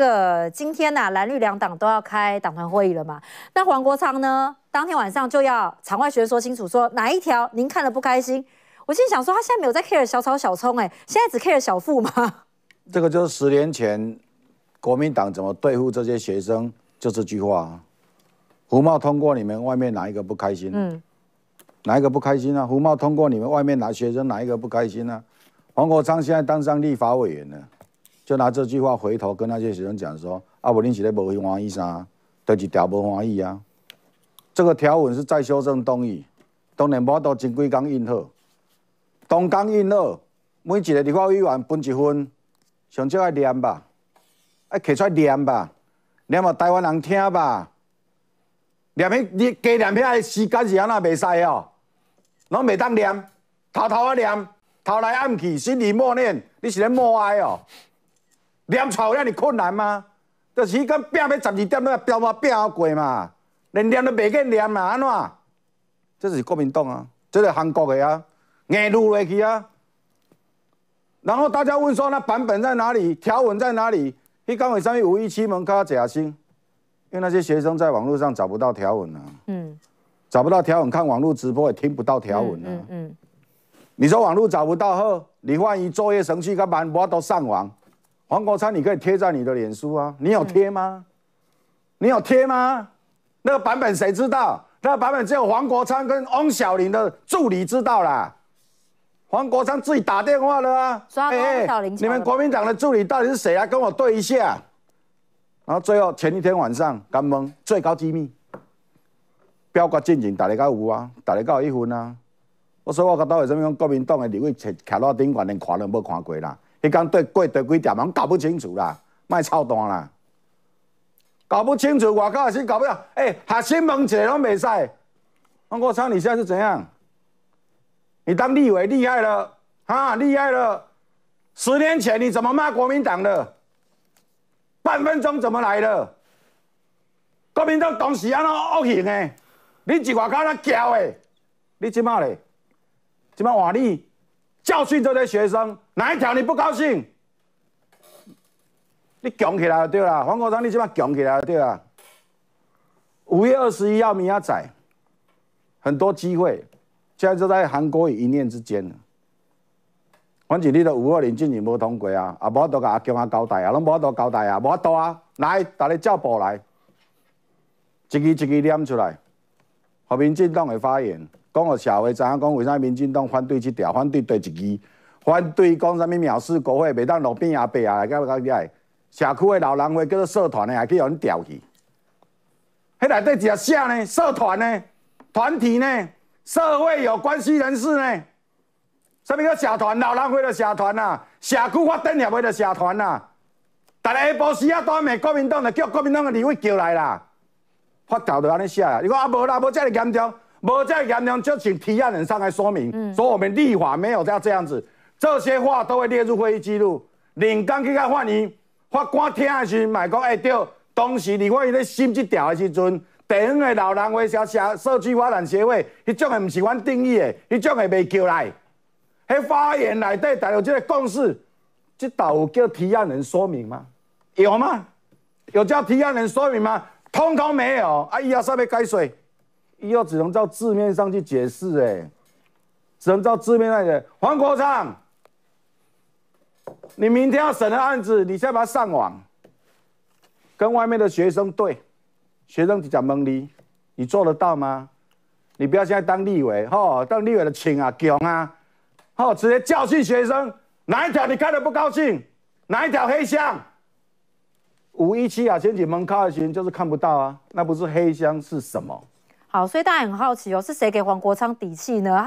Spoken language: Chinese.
这个今天呐，蓝绿两党都要开党团会议了嘛。那黄国昌呢，当天晚上就要场外说清楚，说哪一条您看了不开心？我心想说，他现在没有在 care 小草小葱，哎，现在只 care 小富吗？这个就是十年前国民党怎么对付这些学生，就这句话。胡茂通过你们外面哪一个不开心？嗯，哪一个不开心啊？胡茂通过你们外面哪学生哪一个不开心啊？黄国昌现在当上立法委员了。就拿这句话回头跟那些学生讲说：“啊，无恁是咧无欢喜啥，得一条无欢喜啊。”这个条文是再修正动议，当然无都前几工印好，当工印好，每一个立法委员分一分，上少爱念吧，啊，摕出来念吧，念嘛台湾人听吧，念迄你加念遐个时间是安那袂使哦，拢袂当念，偷偷啊念，偷来暗去，心里默念，你是咧默哀哦。念错遐你困难吗？就是伊讲拼要十二点都要飙嘛啊过嘛，连念都袂见念嘛，安怎？这是国民党啊，这是韩国的啊，硬撸落去啊。然后大家问说那版本在哪里？条文在哪里？一讲为上幺五一七门搞假新因为那些学生在网络上找不到条文啊，嗯，找不到条文，看网络直播也听不到条文啊，嗯嗯。你说网络找不到后，你万一作业程序跟班我都上网？黄国昌，你可以贴在你的脸书啊？你有贴吗？你有贴吗？那个版本谁知道？那个版本只有黄国昌跟翁小玲的助理知道啦。黄国昌自己打电话了啊！哎，你们国民党的助理到底是谁啊？跟我对一下。然后最后前一天晚上，干懵最高机密，标国进件打来个五啊，打来个一分啊。我说我到为什么讲国民党的李位骑卡到顶管连看都无看过啦？迄讲对过对几点拢搞不清楚啦，卖操蛋啦！搞不清楚，外口也是搞不了。哎，学生问起拢未使。汪国超，你现在是怎样？你当立委厉害了哈，厉害了！十年前你怎么骂国民党的？半分钟怎么来的？国民党当时安怎恶行诶？你一外口那叫诶？你即摆咧，即摆换你。教训这些学生，哪一条你不高兴？你强起来就对啦，黄国昌你即麽强起来就对啦？五月二十一要明仔载，很多机会，现在就在韩国与一念之间反正你都五二零竟然没通过啊，啊，无法度跟阿强啊交代啊，拢无法度交代啊，无法度啊，来，大家叫部来，一支一支念出来，和平进党的发言。讲互社会，知影讲为啥民进党反对即条，反对第一支，反对讲啥物藐视国会，袂当路边也伯啊！呷甲遐社区的老人会叫做社团诶，也去互人调去。迄内底只写呢，社团呢，团体呢，社会有关系人士呢，啥物叫社团？老人会的社团啊，社区发展协会的社团啊。逐个下晡时要当民国民党着叫，国民党诶，离位叫来啦。发条就安尼写，啊。如果啊无啦，无遮尔严重。无再严重，就请提案人上来说明，说我们立法没有要这样子，这些话都会列入会议记录。领工去看法院，法官听的时候，咪讲下对。当时你看伊咧心一条的时阵，地方的老人会写消社区发展协会，迄种的唔是阮定义的，迄种的袂叫来。迄发言内底谈有这个共识，这道有叫提案人说明吗？有吗？有叫提案人说明吗？通通没有。啊，伊阿煞要改水。又只能照字面上去解释，哎，只能照字面上的。黄国昌，你明天要审的案子，你先把它上网，跟外面的学生对，学生比较懵逼，你做得到吗？你不要现在当立委，吼，当立委的情啊、穷啊，吼，直接教训学生，哪一条你看得不高兴？哪一条黑箱？五一七啊，前几天蒙卡的新就是看不到啊，那不是黑箱是什么？好，所以大家很好奇哦，是谁给黄国昌底气呢？